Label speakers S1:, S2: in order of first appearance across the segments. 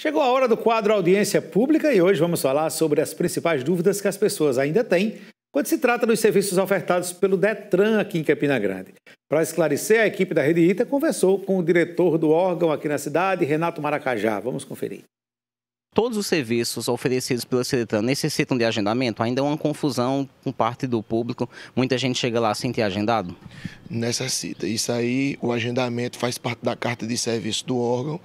S1: Chegou a hora do quadro Audiência Pública e hoje vamos falar sobre as principais dúvidas que as pessoas ainda têm quando se trata dos serviços ofertados pelo Detran aqui em Campina Grande. Para esclarecer, a equipe da Rede Ita conversou com o diretor do órgão aqui na cidade, Renato Maracajá. Vamos conferir
S2: todos os serviços oferecidos pela Ciretran necessitam de agendamento? Ainda é uma
S1: confusão com parte do público. Muita gente chega lá sem ter agendado? Necessita. Isso aí, o agendamento faz parte da carta de serviço do órgão,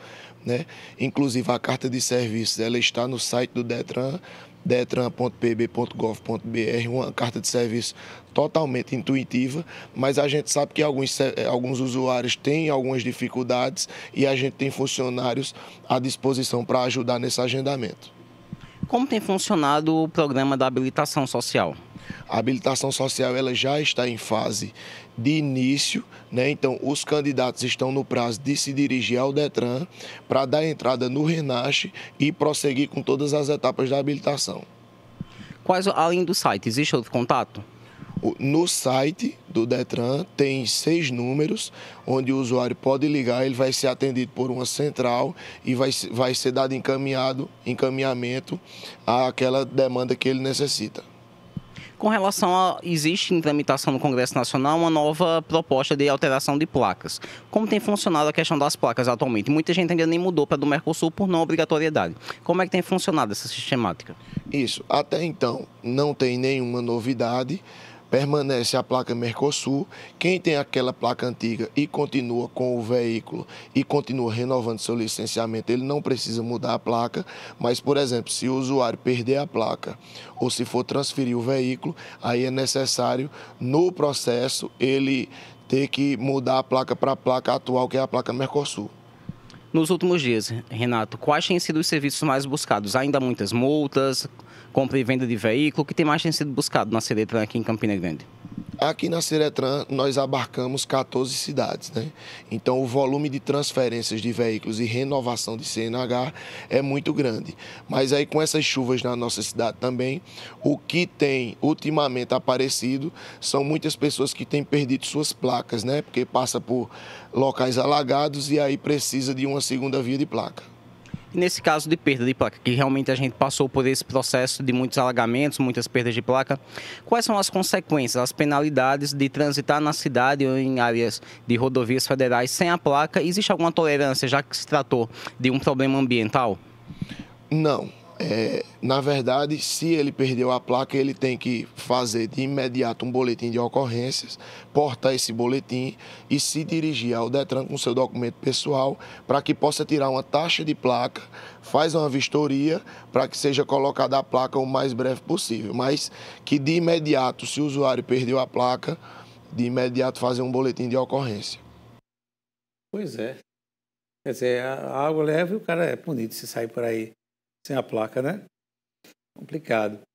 S1: né? Inclusive a carta de serviços, ela está no site do Detran, detran.pb.gov.br, uma carta de serviço totalmente intuitiva, mas a gente sabe que alguns, alguns usuários têm algumas dificuldades e a gente tem funcionários à disposição para ajudar nesse agendamento. Como tem funcionado o programa da habilitação social? A habilitação social ela já está em fase de início, né? Então os candidatos estão no prazo de se dirigir ao Detran para dar entrada no Renasce e prosseguir com todas as etapas da habilitação. Quais além do site existe outro contato? No site do Detran tem seis números onde o usuário pode ligar, ele vai ser atendido por uma central e vai, vai ser dado encaminhado, encaminhamento àquela demanda que ele necessita
S2: com relação a. Existe em tramitação no Congresso Nacional uma nova proposta de alteração de placas. Como tem funcionado a questão das placas atualmente? Muita gente ainda nem mudou para do Mercosul por não
S1: obrigatoriedade. Como é que tem funcionado essa sistemática? Isso. Até então, não tem nenhuma novidade permanece a placa Mercosul. Quem tem aquela placa antiga e continua com o veículo e continua renovando seu licenciamento, ele não precisa mudar a placa. Mas, por exemplo, se o usuário perder a placa ou se for transferir o veículo, aí é necessário, no processo, ele ter que mudar a placa para a placa atual, que é a placa Mercosul.
S2: Nos últimos dias, Renato, quais têm sido os serviços mais buscados? Ainda muitas multas, compra e venda de veículo, o que tem mais tem sido buscado na Seletran aqui em Campina Grande?
S1: Aqui na Ciretran, nós abarcamos 14 cidades. Né? Então, o volume de transferências de veículos e renovação de CNH é muito grande. Mas aí, com essas chuvas na nossa cidade também, o que tem ultimamente aparecido são muitas pessoas que têm perdido suas placas, né? porque passa por locais alagados e aí precisa de uma segunda via de placa nesse
S2: caso de perda de placa, que realmente a gente passou por esse processo de muitos alagamentos, muitas perdas de placa, quais são as consequências, as penalidades de transitar na cidade ou em áreas de rodovias federais sem a placa? Existe alguma tolerância, já que se tratou de um problema ambiental?
S1: Não, é, na verdade, se ele perdeu a placa, ele tem que fazer de imediato um boletim de ocorrências, portar esse boletim e se dirigir ao Detran com seu documento pessoal para que possa tirar uma taxa de placa, faz uma vistoria para que seja colocada a placa o mais breve possível. Mas que de imediato, se o usuário perdeu a placa, de imediato fazer um boletim de ocorrência.
S2: Pois é. Quer dizer, a água leve e o cara é punido se sair por aí sem a placa, né? Complicado.